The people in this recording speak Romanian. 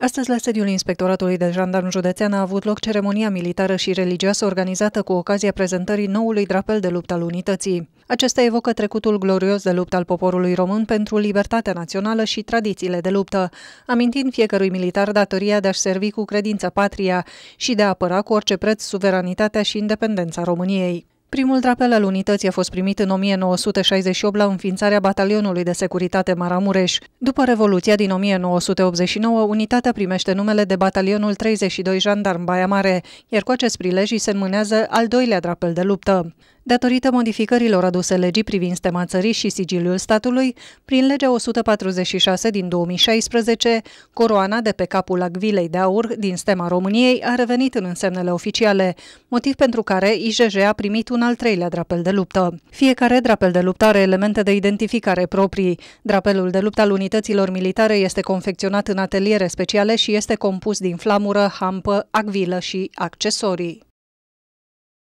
Astăzi, la sediul Inspectoratului de Jandarm Județean a avut loc ceremonia militară și religioasă organizată cu ocazia prezentării noului drapel de luptă al unității. Acesta evocă trecutul glorios de luptă al poporului român pentru libertatea națională și tradițiile de luptă, amintind fiecărui militar datoria de a-și servi cu credință patria și de a apăra cu orice preț suveranitatea și independența României. Primul drapel al unității a fost primit în 1968 la înființarea Batalionului de Securitate Maramureș. După Revoluția din 1989, unitatea primește numele de Batalionul 32 Jandarm Baia Mare, iar cu acest prilej se înmânează al doilea drapel de luptă datorită modificărilor aduse legii privind stema țării și sigiliul statului, prin legea 146 din 2016, coroana de pe capul Agvilei de Aur din stema României a revenit în însemnele oficiale, motiv pentru care IJJ a primit un al treilea drapel de luptă. Fiecare drapel de luptă are elemente de identificare proprii. Drapelul de luptă al unităților militare este confecționat în ateliere speciale și este compus din flamură, hampă, agvilă și accesorii.